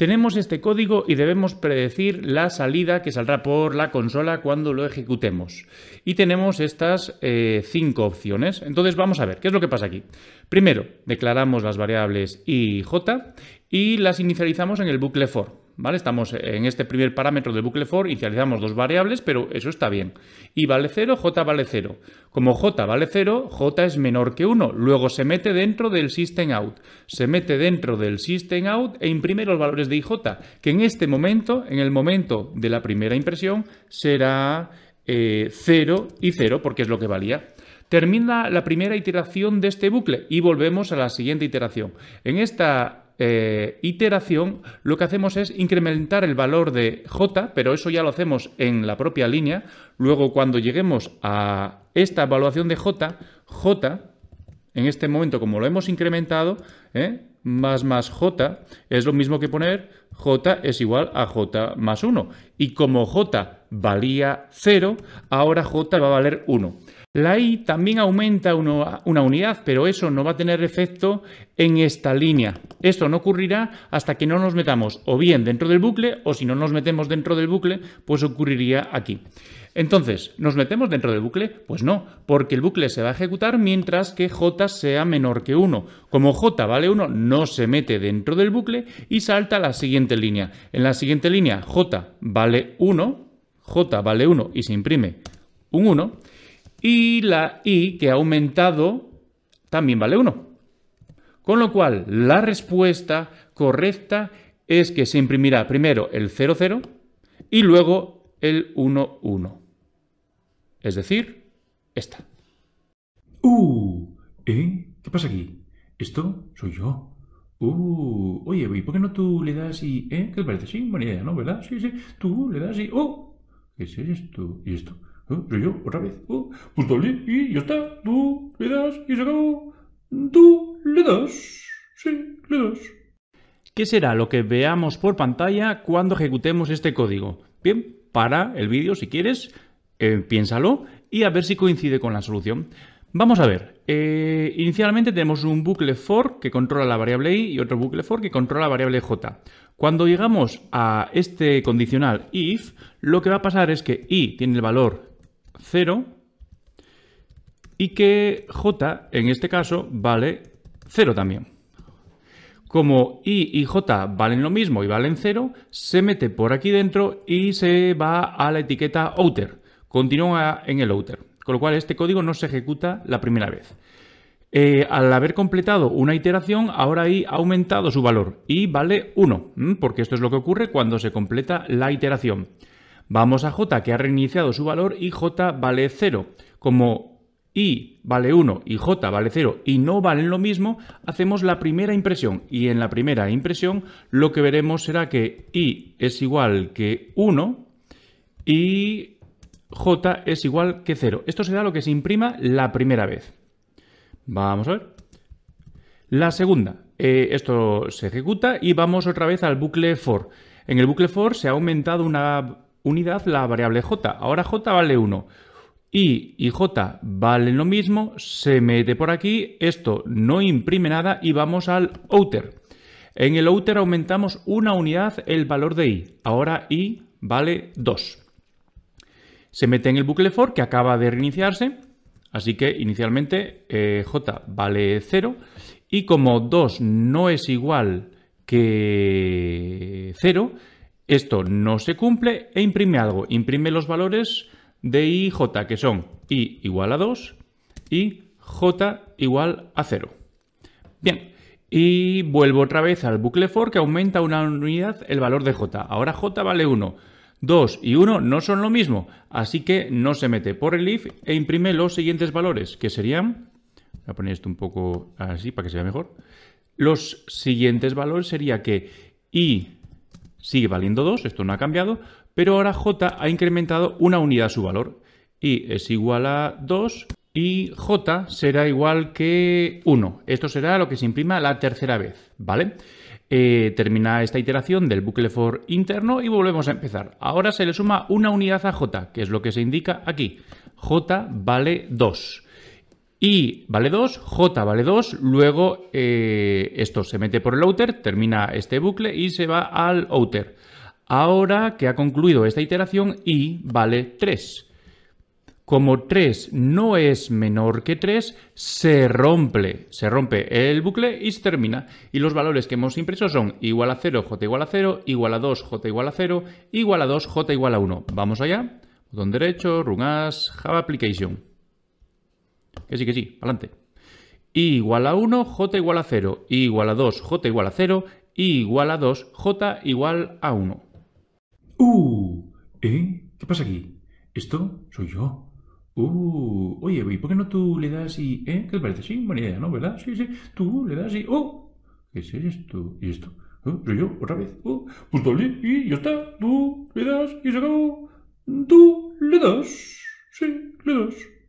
Tenemos este código y debemos predecir la salida que saldrá por la consola cuando lo ejecutemos. Y tenemos estas eh, cinco opciones. Entonces vamos a ver qué es lo que pasa aquí. Primero, declaramos las variables i y j y las inicializamos en el bucle for. Estamos en este primer parámetro de bucle for, inicializamos dos variables, pero eso está bien. i vale 0, j vale 0. Como j vale 0, j es menor que 1. Luego se mete dentro del system out. Se mete dentro del system out e imprime los valores de i, j, que en este momento, en el momento de la primera impresión, será 0 eh, y 0, porque es lo que valía. Termina la primera iteración de este bucle y volvemos a la siguiente iteración. En esta eh, iteración, lo que hacemos es incrementar el valor de j, pero eso ya lo hacemos en la propia línea. Luego, cuando lleguemos a esta evaluación de j, j, en este momento, como lo hemos incrementado, ¿eh? más más j es lo mismo que poner j es igual a j más 1. Y como j valía 0, ahora j va a valer 1. La i también aumenta una unidad, pero eso no va a tener efecto en esta línea. Esto no ocurrirá hasta que no nos metamos o bien dentro del bucle o si no nos metemos dentro del bucle, pues ocurriría aquí. Entonces, ¿nos metemos dentro del bucle? Pues no, porque el bucle se va a ejecutar mientras que j sea menor que 1. Como j vale 1, no se mete dentro del bucle y salta la siguiente línea. En la siguiente línea, j vale 1, j vale 1 y se imprime un 1, y la i que ha aumentado también vale 1. Con lo cual, la respuesta correcta es que se imprimirá primero el 0, 0 y luego el 1, 1 es decir, esta. Uh, ¿Eh? ¿Qué pasa aquí? Esto soy yo. ¡Uh! Oye, ¿y por qué no tú le das y... ¿Eh? ¿Qué te parece? Sí, buena idea, ¿no? ¿Verdad? Sí, sí. Tú le das y... ¡Oh! ¿Qué es esto? ¿Y esto? ¿Oh? ¿Soy yo? ¿Otra vez? ¡Oh! Pues doble y ya está. Tú le das y se acabó. Tú le das. Sí, le das. ¿Qué será lo que veamos por pantalla cuando ejecutemos este código? Bien, para el vídeo si quieres, eh, piénsalo y a ver si coincide con la solución. Vamos a ver, eh, inicialmente tenemos un bucle for que controla la variable i y otro bucle for que controla la variable j. Cuando llegamos a este condicional if, lo que va a pasar es que i tiene el valor 0 y que j, en este caso, vale 0 también. Como i y j valen lo mismo y valen 0, se mete por aquí dentro y se va a la etiqueta outer continúa en el outer, con lo cual este código no se ejecuta la primera vez. Eh, al haber completado una iteración, ahora I ha aumentado su valor y vale 1, porque esto es lo que ocurre cuando se completa la iteración. Vamos a j que ha reiniciado su valor y j vale 0. Como i vale 1 y j vale 0 y no valen lo mismo, hacemos la primera impresión y en la primera impresión lo que veremos será que i es igual que 1 y j es igual que 0. Esto será lo que se imprima la primera vez. Vamos a ver. La segunda, eh, esto se ejecuta y vamos otra vez al bucle for. En el bucle for se ha aumentado una unidad la variable j. Ahora j vale 1. I y j valen lo mismo, se mete por aquí, esto no imprime nada y vamos al outer. En el outer aumentamos una unidad el valor de i. Ahora i vale 2 se mete en el bucle for que acaba de reiniciarse. Así que inicialmente eh, j vale 0 y como 2 no es igual que 0, esto no se cumple e imprime algo. Imprime los valores de i j que son i igual a 2 y j igual a 0. Bien, y vuelvo otra vez al bucle for que aumenta una unidad el valor de j. Ahora j vale 1. 2 y 1 no son lo mismo, así que no se mete por el if e imprime los siguientes valores, que serían, voy a poner esto un poco así para que se vea mejor, los siguientes valores sería que i sigue valiendo 2, esto no ha cambiado, pero ahora j ha incrementado una unidad su valor, i es igual a 2 y j será igual que 1. Esto será lo que se imprima la tercera vez, ¿vale? vale eh, termina esta iteración del bucle for interno y volvemos a empezar. Ahora se le suma una unidad a j, que es lo que se indica aquí. j vale 2. Y vale 2, j vale 2, luego eh, esto se mete por el outer, termina este bucle y se va al outer. Ahora que ha concluido esta iteración, y vale 3 como 3 no es menor que 3, se rompe, se rompe el bucle y se termina. Y los valores que hemos impreso son igual a 0, j igual a 0, igual a 2, j igual a 0, igual a 2, j igual a 1. Vamos allá. Botón derecho, run as, Java application. Que sí, que sí, adelante. igual a 1, j igual a 0, igual a 2, j igual a 0, igual a 2, j igual a 1. ¡Uh! ¿Eh? ¿Qué pasa aquí? Esto soy yo. Uh, oye, ¿y por qué no tú le das y... ¿Eh? ¿Qué te parece? Sí, buena idea, ¿no? ¿Verdad? Sí, sí. Tú le das y... ¡Oh! ¿Qué es esto? ¿Y esto? ¿Eh? yo? ¿Otra vez? ¡Oh! Pues doble y ya está. Tú le das y se acabó. Tú le das. Sí, le das.